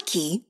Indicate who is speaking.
Speaker 1: Nike